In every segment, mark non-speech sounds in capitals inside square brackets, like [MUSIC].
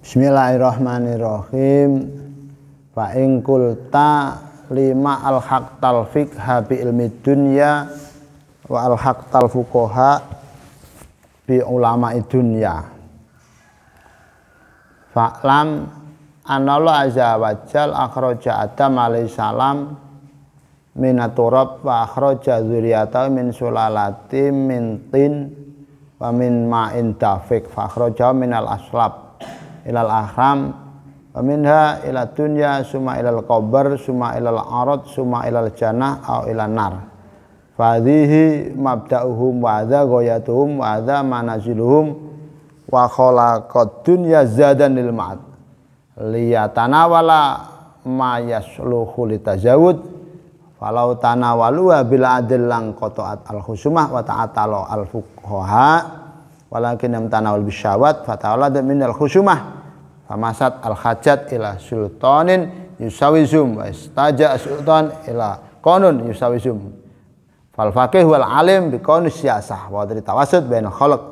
Bismillahirrahmanirrahim. Fa ing kulta lima al haqtal talfik bi ilmi dunya wa al haqtal fuqaha bi ulama dunya. lam anallahu azza wa jal akhraja Adam alaihissalam min aturab wa akhraja zuriyata min sulalatin min tin wa min ma'in dafiq fa akhraja min al aslab ilal ahram minha ila dunya suma ilal qabr suma ilal arad suma ilal jannah au ilan nar fadhihi mabda'uhum wa adha ghayatuhum wa adha manaziluhum wa khalaqad dunya zadan lil ma'ad liyatanawala ma yasluhu litazawud falau tanawalu bil adil lang qata'at al khusumah wa ta'atalo al fuqaha walakin yang syawat bisyawat dan minal khusumah famasat al hajat ila sultanin yusawizum wa istaja sultan ila konun yusawizum fal faqih wal alim bi konus siasah wa dari tawasud bainal khalq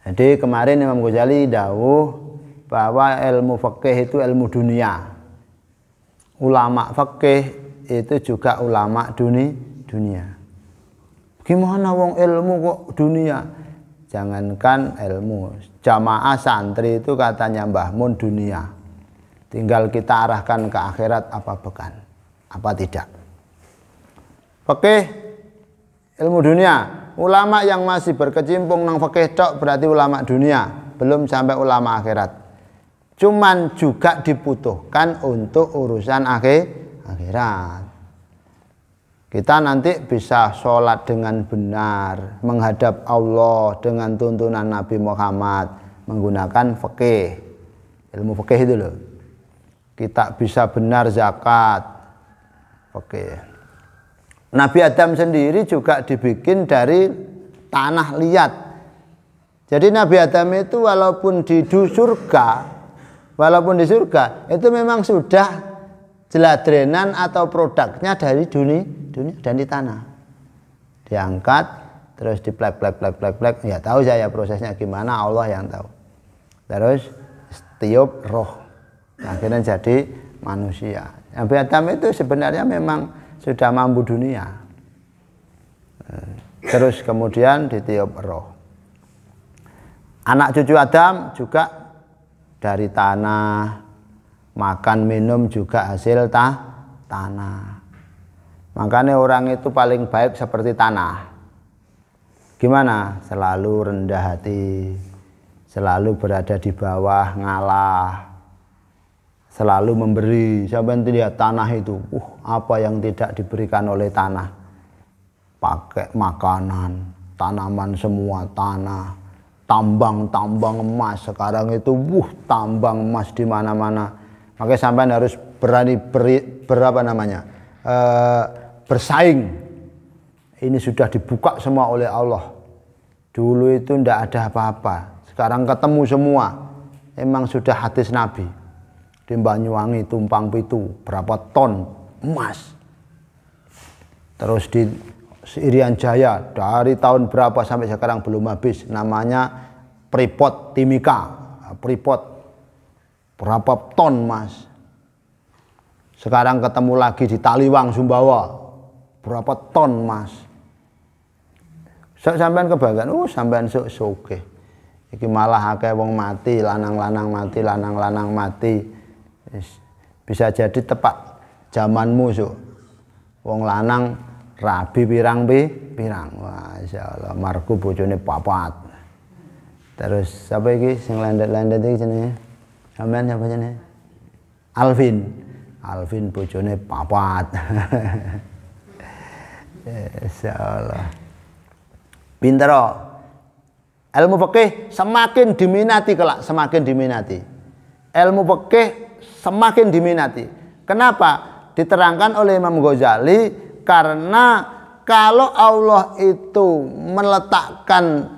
jadi kemarin Imam Ghazali dawuh bahwa ilmu fakih itu ilmu dunia ulama fakih itu juga ulama dunia dunia gimana wong ilmu kok dunia jangankan ilmu jamaah santri itu katanya Mbah Mun dunia tinggal kita arahkan ke akhirat apa bukan apa tidak oke ilmu dunia ulama yang masih berkecimpung nang fakih tok berarti ulama dunia belum sampai ulama akhirat cuman juga dibutuhkan untuk urusan akhir akhirat kita nanti bisa sholat dengan benar, menghadap Allah dengan tuntunan Nabi Muhammad, menggunakan fikih, ilmu fikih itu loh. Kita bisa benar zakat, fikih. Nabi Adam sendiri juga dibikin dari tanah liat. Jadi Nabi Adam itu walaupun di surga, walaupun di surga itu memang sudah jeladrenan atau produknya dari dunia, dunia dan di tanah. Diangkat, terus diplek plek plek plek plek ya tahu saya prosesnya gimana Allah yang tahu. Terus tiup roh. Akhirnya jadi manusia. yang Adam itu sebenarnya memang sudah mampu dunia. Terus kemudian di tiup roh. Anak cucu Adam juga dari tanah, makan minum juga hasil ta tanah makanya orang itu paling baik seperti tanah gimana selalu rendah hati selalu berada di bawah ngalah selalu memberi siapa yang lihat tanah itu uh apa yang tidak diberikan oleh tanah pakai makanan tanaman semua tanah tambang-tambang emas sekarang itu wuh tambang emas di mana-mana Oke sampean harus berani beri, berapa namanya? E, bersaing. Ini sudah dibuka semua oleh Allah. Dulu itu tidak ada apa-apa. Sekarang ketemu semua. Emang sudah hadis Nabi. Di Banyuwangi tumpang pitu berapa ton emas. Terus di Irian Jaya dari tahun berapa sampai sekarang belum habis. Namanya Pripot Timika. Pripot berapa ton mas sekarang ketemu lagi di Taliwang Sumbawa berapa ton mas sok sampean kebanggaan oh uh, sampean sok sok ini iki malah akeh wong mati lanang-lanang mati lanang-lanang mati bisa jadi tepat zamanmu musuh wong lanang rabi pirang bi, pirang wah Allah marku bojone papat terus apa iki sing landet-landet iki jenenge Sampean siapa jenenge? Alvin. Alvin bojone papat. [LAUGHS] Insyaallah. Pinter oh. Ilmu pekeh semakin diminati kelak, semakin diminati. Ilmu pekeh semakin diminati. Kenapa? Diterangkan oleh Imam Ghazali karena kalau Allah itu meletakkan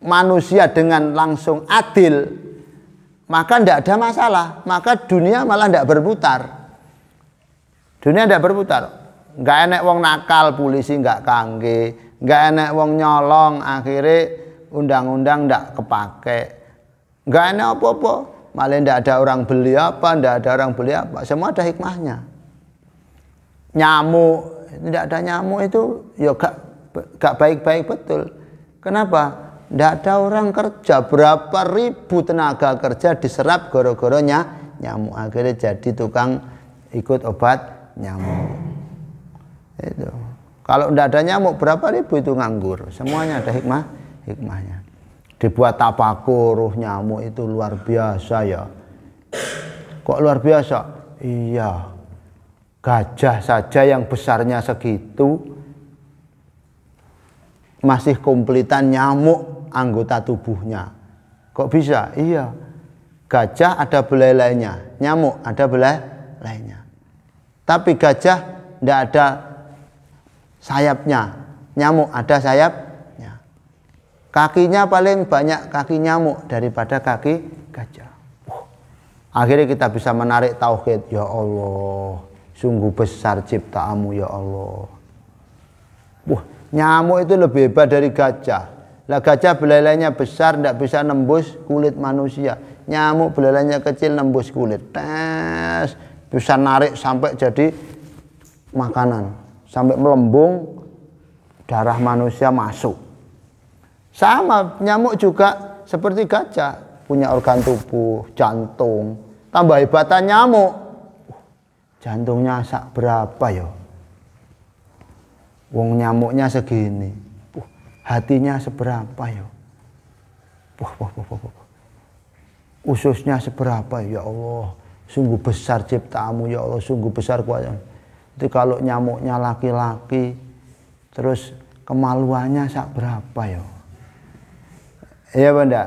manusia dengan langsung adil, maka tidak ada masalah. Maka dunia malah tidak berputar. Dunia tidak berputar. Nggak enak wong nakal, polisi nggak kangge. Nggak enak wong nyolong, akhirnya undang-undang tidak kepake. Nggak enak apa-apa. Malah tidak ada orang beli apa, tidak ada orang beli apa. Semua ada hikmahnya. Nyamuk, tidak ada nyamuk itu ya gak baik-baik betul. Kenapa? Tidak ada orang kerja, berapa ribu tenaga kerja diserap goro-goronya nyamuk. Akhirnya jadi tukang ikut obat nyamuk. Itu. Kalau tidak ada nyamuk, berapa ribu itu nganggur. Semuanya ada hikmah, hikmahnya. Dibuat tapakur ruh nyamuk itu luar biasa ya. Kok luar biasa? Iya, gajah saja yang besarnya segitu, masih komplitan nyamuk anggota tubuhnya. Kok bisa? Iya. Gajah ada belalainya, nyamuk ada belalainya. Tapi gajah tidak ada sayapnya, nyamuk ada sayapnya. Kakinya paling banyak kaki nyamuk daripada kaki gajah. Uh. Akhirnya kita bisa menarik tauhid. Ya Allah, sungguh besar ciptaamu ya Allah. Wah, nyamuk itu lebih hebat dari gajah. Lah gajah belalainya besar tidak bisa nembus kulit manusia. Nyamuk belalainya kecil nembus kulit. Tes bisa narik sampai jadi makanan. Sampai melembung darah manusia masuk. Sama nyamuk juga seperti gajah punya organ tubuh, jantung. Tambah hebatan nyamuk. Jantungnya sak berapa yo? Ya? Wong nyamuknya segini hatinya seberapa ya wah wah wah wah, wah. ususnya seberapa ya Allah sungguh besar ciptamu ya Allah sungguh besar kuasa itu kalau nyamuknya laki-laki terus kemaluannya sak berapa ya Iya benda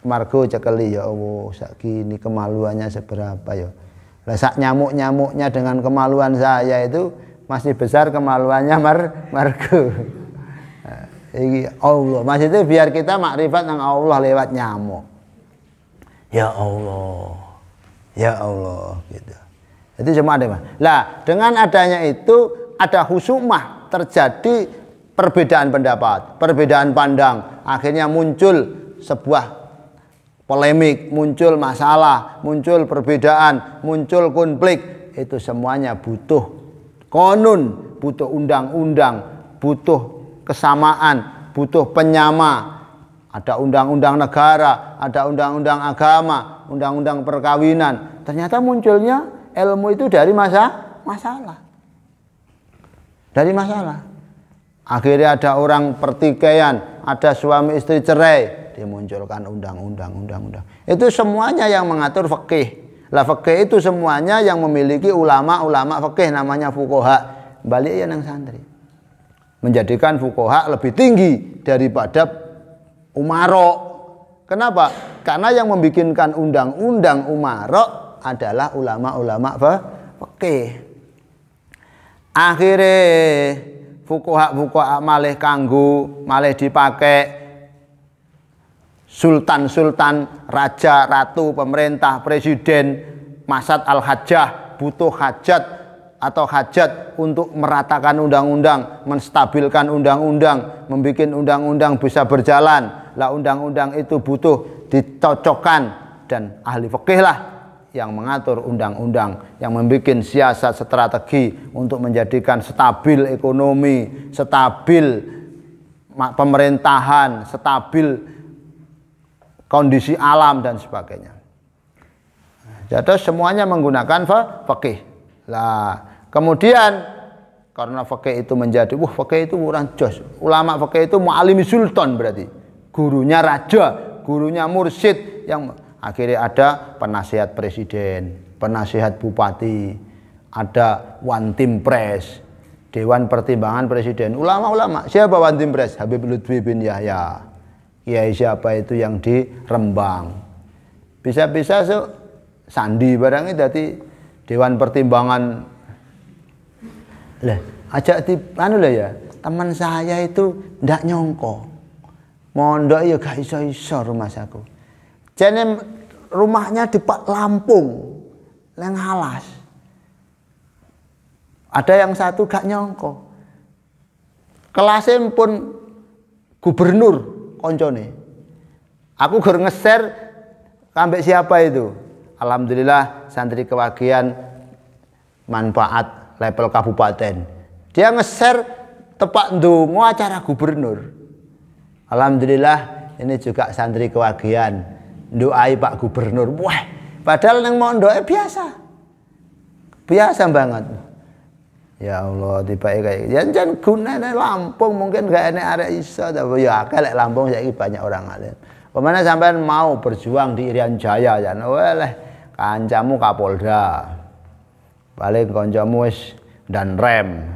Margo cekeli ya Allah sak gini kemaluannya seberapa ya lah sak nyamuk nyamuknya dengan kemaluan saya itu masih besar kemaluannya mar Margo iki Allah maksudnya biar kita makrifat dengan Allah lewat nyamuk ya Allah ya Allah gitu itu cuma ada lah dengan adanya itu ada husumah terjadi perbedaan pendapat perbedaan pandang akhirnya muncul sebuah polemik muncul masalah muncul perbedaan muncul konflik itu semuanya butuh konun butuh undang-undang butuh kesamaan, butuh penyama. Ada undang-undang negara, ada undang-undang agama, undang-undang perkawinan. Ternyata munculnya ilmu itu dari masa masalah. Dari masalah. Akhirnya ada orang pertikaian, ada suami istri cerai, dimunculkan undang-undang, undang-undang. Itu semuanya yang mengatur fakih Lah fakih itu semuanya yang memiliki ulama-ulama fakih namanya fukoha. Balik ya nang santri menjadikan fukoha lebih tinggi daripada umaro. Kenapa? Karena yang membikinkan undang-undang umaro adalah ulama-ulama Oke. Akhirnya fukoha-fukoha malih kanggu, malih dipakai sultan-sultan, raja, ratu, pemerintah, presiden, masad al-hajjah, butuh hajat, atau hajat untuk meratakan undang-undang, menstabilkan undang-undang, membuat undang-undang bisa berjalan. Lah undang-undang itu butuh dicocokkan dan ahli fikih lah yang mengatur undang-undang, yang membuat siasat strategi untuk menjadikan stabil ekonomi, stabil pemerintahan, stabil kondisi alam dan sebagainya. Jadi semuanya menggunakan fikih. Lah Kemudian karena fakih itu menjadi wah fakih itu orang jos. Ulama fakih itu mualimi sultan berarti. Gurunya raja, gurunya mursyid yang akhirnya ada penasihat presiden, penasihat bupati, ada one team press, dewan pertimbangan presiden, ulama-ulama. Siapa one team press? Habib Lutfi bin Yahya. Kiai siapa itu yang di Rembang. Bisa-bisa so, Sandi barangnya jadi dewan pertimbangan lah ajak di anu lah ya teman saya itu ndak nyongko mondok ya gak iso iso rumah saku jenem rumahnya di Pak Lampung leng halas ada yang satu gak nyongko kelasnya pun gubernur koncone aku gur ngeser kambek siapa itu alhamdulillah santri kewagian manfaat level kabupaten. Dia nge-share tepak acara gubernur. Alhamdulillah ini juga santri kewagian doai Pak Gubernur. Wah, padahal yang mau doa biasa. Biasa banget. Ya Allah, tiba tiba ya jangan ini Lampung mungkin gak enak ada iso tapi ya kayak Lampung saiki banyak orang alim. Pemana sampai mau berjuang di Irian Jaya ya, oleh kancamu Kapolda paling konjamu wis dan rem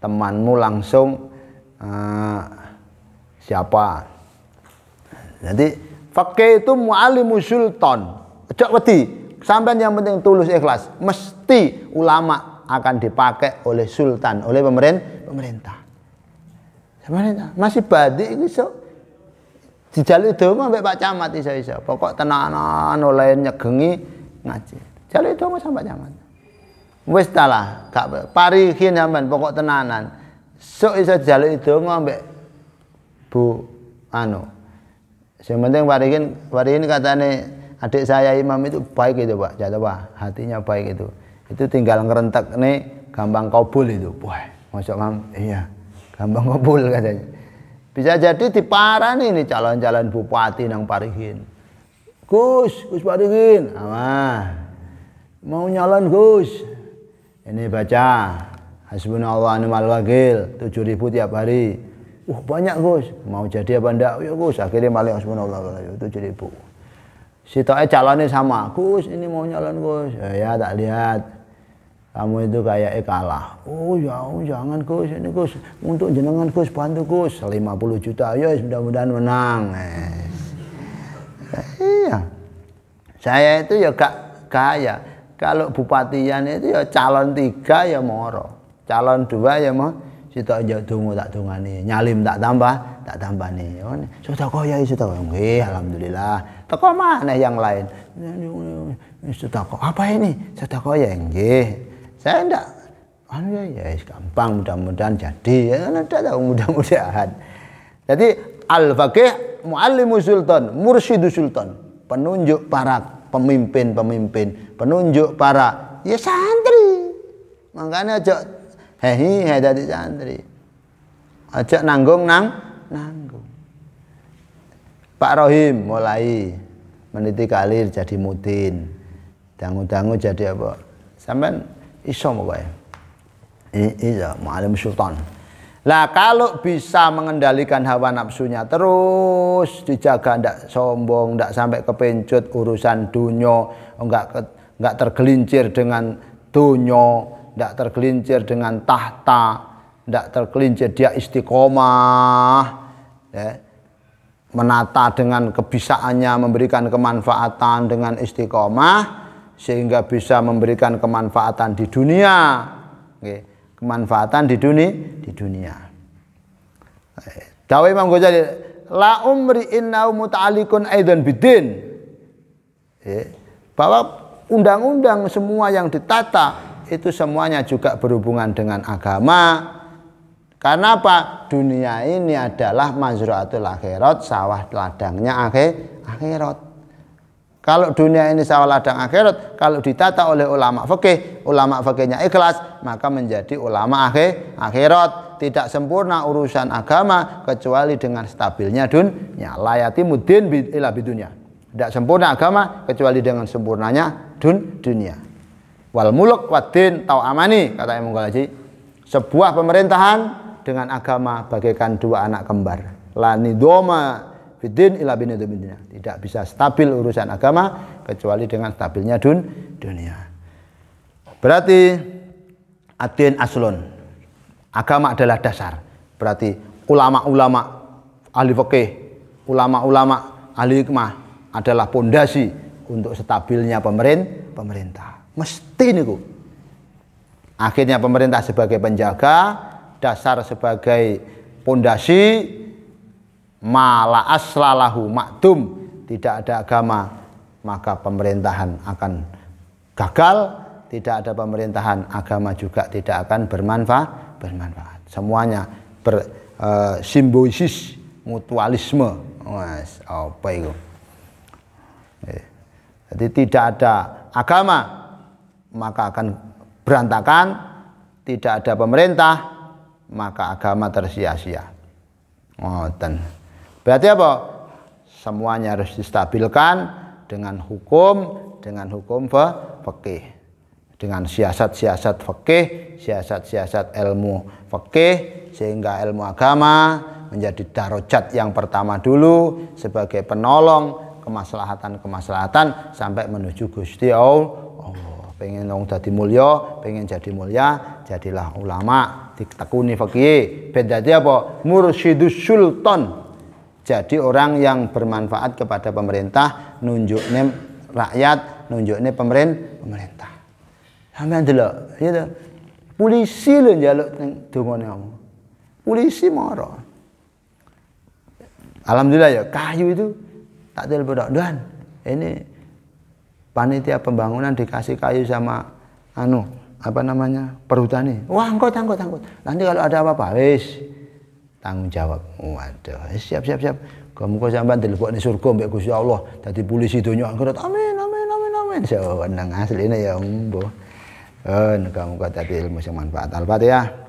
temanmu langsung uh, siapa jadi fakih itu mu'alimu sultan cok wedi sampean yang penting tulus ikhlas mesti ulama akan dipakai oleh sultan oleh pemerintah pemerintah masih badi ini so itu donga sampai Pak Camat iso-iso pokok tenanan oleh gengi ngaji itu donga sampai Camat wis talah gak pari sampean pokok tenanan sok iso jaluk donga mbek Bu anu yang penting warikin warikin katane adik saya imam itu baik itu Pak jatuh Pak hatinya baik itu itu tinggal ngerentak nih gampang kabul itu wah masuk mam iya gampang kabul katanya bisa jadi di paran ini calon-calon bupati nang parihin Gus, Gus Parihin, ah, mau nyalon Gus, ini baca Hasbunallah Anumal wakil 7000 tiap hari. Uh banyak Gus. Mau jadi apa ndak? Ya Gus, akhirnya maling Hasbunallah wala 7000. Si toe calonnya sama. Gus, ini mau nyalon Gus. Ya, ya tak lihat. Kamu itu kayak eh, kalah. Oh ya, oh, jangan Gus, ini Gus untuk jenengan Gus bantu Gus 50 juta. Ya mudah-mudahan menang. Eh. eh. Iya. Saya itu ya gak kaya kalau bupatian itu ya calon tiga ya moro. Calon dua ya mau situ aja tunggu tak tunggu nih, Nyalim tak tambah, tak tambah nih. Oh, sudah kok ya sudah kok. alhamdulillah. toko mana yang lain? Sudah kok. Apa ini? Sudah kok ya nggih. Saya enggak anu ya, ya gampang mudah-mudahan jadi ya enggak tahu mudah-mudahan. Jadi al-faqih muallimu sultan, mursyidu sultan, penunjuk para pemimpin-pemimpin, penunjuk para ya santri. Makanya aja hehi hei dari santri. Aja nanggung nang nanggung. Pak Rohim mulai meniti kalir jadi mutin. Dangu-dangu jadi apa? Sampai iso pokoknya. iya malam sultan. Lah kalau bisa mengendalikan hawa nafsunya terus dijaga ndak sombong, ndak sampai kepencut urusan dunyo, enggak enggak tergelincir dengan dunyo, ndak tergelincir dengan tahta, ndak tergelincir dia istiqomah ya. menata dengan kebisaannya memberikan kemanfaatan dengan istiqomah sehingga bisa memberikan kemanfaatan di dunia kemanfaatan di dunia di dunia. Dawai Imam Ghazali, la umri innau muta'alliqun aidan bidin. Ya, bahwa undang-undang semua yang ditata itu semuanya juga berhubungan dengan agama. Karena apa? Dunia ini adalah mazruatul akhirat, sawah ladangnya akhir akhirat. Kalau dunia ini sawah ladang akhirat, kalau ditata oleh ulama fikih, ulama fikihnya ikhlas, maka menjadi ulama akhir akhirat. Tidak sempurna urusan agama kecuali dengan stabilnya dunia. Layati mudin ila bidunya. Tidak sempurna agama kecuali dengan sempurnanya dun dunia. Wal muluk din tau amani kata Imam Ghazali. Sebuah pemerintahan dengan agama bagaikan dua anak kembar. Lanidoma fitin ila dunia. Tidak bisa stabil urusan agama kecuali dengan stabilnya dun dunia. Berarti adin aslon. Agama adalah dasar. Berarti ulama-ulama ahli fikih, ulama-ulama ahli hikmah adalah pondasi untuk stabilnya pemerintah pemerintah. Mesti niku. Akhirnya pemerintah sebagai penjaga, dasar sebagai pondasi, mala aslalahu makdum tidak ada agama maka pemerintahan akan gagal tidak ada pemerintahan agama juga tidak akan bermanfaat bermanfaat semuanya ber, e, eh, simbolis mutualisme Mas, apa itu eh, jadi tidak ada agama maka akan berantakan tidak ada pemerintah maka agama tersia-sia Oh oh, Berarti apa? Semuanya harus distabilkan dengan hukum, dengan hukum fakih Dengan siasat-siasat fakih siasat-siasat ilmu fakih sehingga ilmu agama menjadi darurat yang pertama dulu sebagai penolong kemaslahatan-kemaslahatan sampai menuju Gusti Allah. Oh, pengen dong jadi mulia, pengen jadi mulia, jadilah ulama, ditekuni fakih. Beda apa? Mursyidus sultan jadi orang yang bermanfaat kepada pemerintah nunjuknya rakyat nunjuknya pemerintah pemerintah sampean dulu gitu iya polisi lho jaluk ning dongane polisi moro alhamdulillah ya kayu itu tak telepon dan ini panitia pembangunan dikasih kayu sama anu apa namanya perhutani wah angkot angkot angkot nanti kalau ada apa-apa wis -apa, tanggung jawab. Waduh, eh, siap siap siap. Kamu kok sampean dilebokne surga mbek Gusti Allah tadi polisi donya akhirat. Amin amin amin amin. asli ini ya mbo. Eh, kamu kau tadi ilmu yang manfaat. Al-Fatihah.